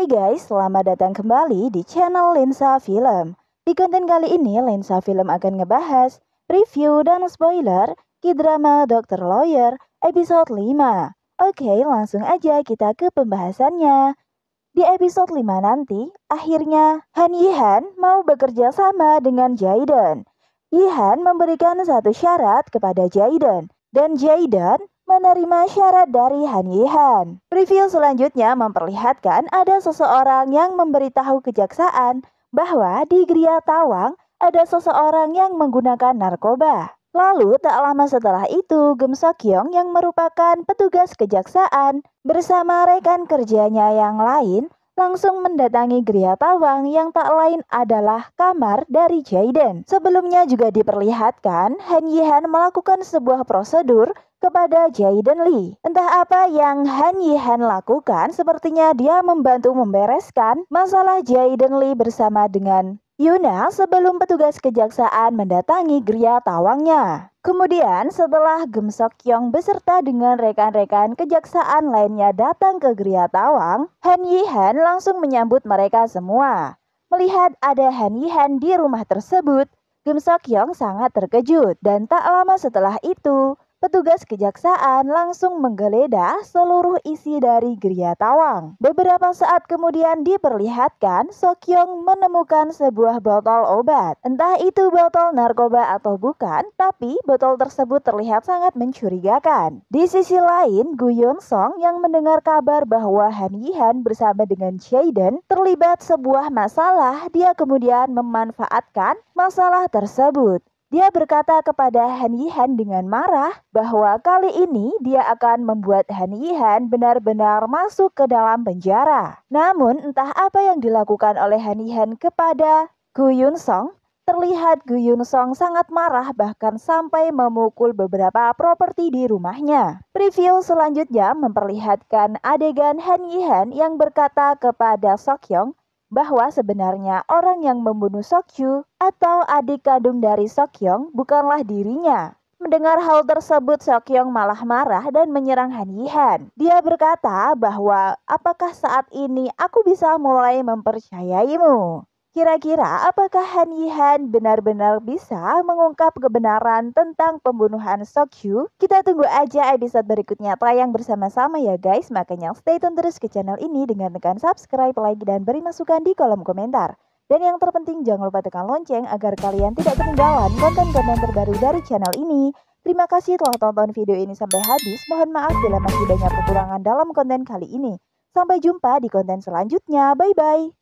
Hai guys, selamat datang kembali di channel Lensa Film. Di konten kali ini, Lensa Film akan ngebahas review dan spoiler K-drama Dr. Lawyer episode 5. Oke, langsung aja kita ke pembahasannya. Di episode 5 nanti, akhirnya Han Yihan mau bekerja sama dengan Jaiden. Yihan memberikan satu syarat kepada Jaiden, dan Jaiden menerima syarat dari Han Yihan. Preview selanjutnya memperlihatkan ada seseorang yang memberitahu kejaksaan bahwa di Gria Tawang ada seseorang yang menggunakan narkoba. Lalu tak lama setelah itu, Gem Sokyong yang merupakan petugas kejaksaan bersama rekan kerjanya yang lain langsung mendatangi Gria Tawang yang tak lain adalah kamar dari Jaden. Sebelumnya juga diperlihatkan Han Yihan melakukan sebuah prosedur kepada Jaden Lee. Entah apa yang Han Yihan lakukan, sepertinya dia membantu membereskan masalah Jaden Lee bersama dengan Yuna sebelum petugas kejaksaan mendatangi Gria Tawangnya. Kemudian setelah Gem Sokyong beserta dengan rekan-rekan kejaksaan lainnya datang ke Gria Tawang, Han Yi Han langsung menyambut mereka semua. Melihat ada Han Yi Han di rumah tersebut, Gem Sokyong sangat terkejut dan tak lama setelah itu, petugas kejaksaan langsung menggeledah seluruh isi dari geria Tawang. Beberapa saat kemudian diperlihatkan Sokyong menemukan sebuah botol obat. Entah itu botol narkoba atau bukan, tapi botol tersebut terlihat sangat mencurigakan. Di sisi lain, Gu Yun Song yang mendengar kabar bahwa Han Yihan bersama dengan Jaden terlibat sebuah masalah, dia kemudian memanfaatkan masalah tersebut. Dia berkata kepada Han Yihan dengan marah bahwa kali ini dia akan membuat Han Yihan benar-benar masuk ke dalam penjara. Namun entah apa yang dilakukan oleh Han Yihan kepada Gu Yun Song, terlihat Gu Yun Song sangat marah bahkan sampai memukul beberapa properti di rumahnya. Preview selanjutnya memperlihatkan adegan Han Yihan yang berkata kepada Sok Yong bahwa sebenarnya orang yang membunuh Sokyu atau adik kandung dari Sokyong bukanlah dirinya. Mendengar hal tersebut, Sokyong malah marah dan menyerang Han Yihan. Dia berkata bahwa apakah saat ini aku bisa mulai mempercayaimu? Kira-kira apakah Han Yihan benar-benar bisa mengungkap kebenaran tentang pembunuhan Hyu? Kita tunggu aja episode berikutnya tayang bersama-sama ya guys. Makanya stay tune terus ke channel ini dengan tekan subscribe, like, dan beri masukan di kolom komentar. Dan yang terpenting jangan lupa tekan lonceng agar kalian tidak ketinggalan konten-konten terbaru dari channel ini. Terima kasih telah tonton video ini sampai habis. Mohon maaf bila masih banyak kekurangan dalam konten kali ini. Sampai jumpa di konten selanjutnya. Bye-bye.